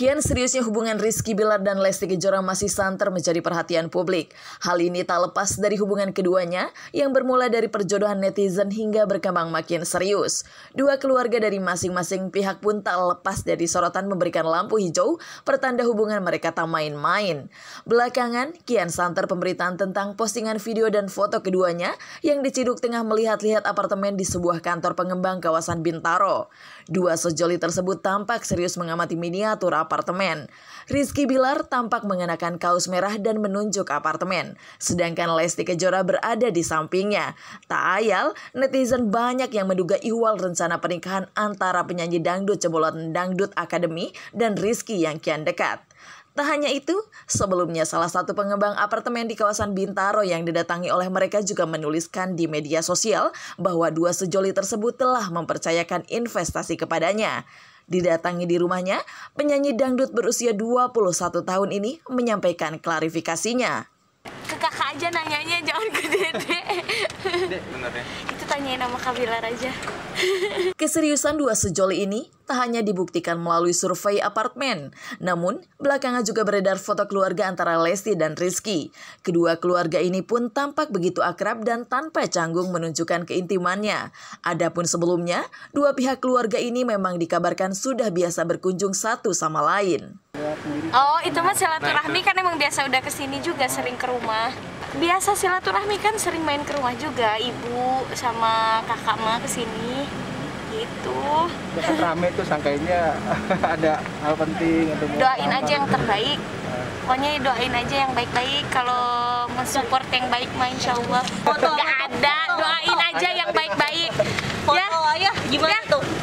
Kian seriusnya hubungan Rizky Bilar dan Lesti Kejora masih santer menjadi perhatian publik. Hal ini tak lepas dari hubungan keduanya yang bermula dari perjodohan netizen hingga berkembang makin serius. Dua keluarga dari masing-masing pihak pun tak lepas dari sorotan memberikan lampu hijau pertanda hubungan mereka tak main-main. Belakangan, kian santer pemberitaan tentang postingan video dan foto keduanya yang diciduk tengah melihat-lihat apartemen di sebuah kantor pengembang kawasan Bintaro. Dua sejoli tersebut tampak serius mengamati miniatur apa apartemen. Rizky Bilar tampak mengenakan kaos merah dan menunjuk apartemen, sedangkan Lesti Kejora berada di sampingnya. Tak ayal, netizen banyak yang menduga iwal rencana pernikahan antara penyanyi dangdut cebolot Dangdut Akademi dan Rizky yang kian dekat. Tak hanya itu, sebelumnya salah satu pengembang apartemen di kawasan Bintaro yang didatangi oleh mereka juga menuliskan di media sosial bahwa dua sejoli tersebut telah mempercayakan investasi kepadanya. Didatangi di rumahnya, penyanyi dangdut berusia 21 tahun ini menyampaikan klarifikasinya aja nanyanya jangan ke Dede. Dede benar ya. Itu tanyain sama Kabilar aja. Keseriusan dua sejoli ini tak hanya dibuktikan melalui survei apartemen, namun belakangan juga beredar foto keluarga antara Lesti dan Rizky. Kedua keluarga ini pun tampak begitu akrab dan tanpa canggung menunjukkan keintimannya. Adapun sebelumnya, dua pihak keluarga ini memang dikabarkan sudah biasa berkunjung satu sama lain sendiri. Oh, itu mah silaturahmi nah, kan emang biasa udah kesini juga sering ke rumah. Biasa silaturahmi kan sering main ke rumah juga, ibu sama kakak mah kesini gitu. Biasa rame tuh sangkainya ada hal penting atau doain aja yang terbaik. Pokoknya doain aja yang baik-baik kalau mensupport yang baik mah insyaallah. Allah. ada, doain aja yang baik-baik. Ya, Ayah, gimana ya? tuh?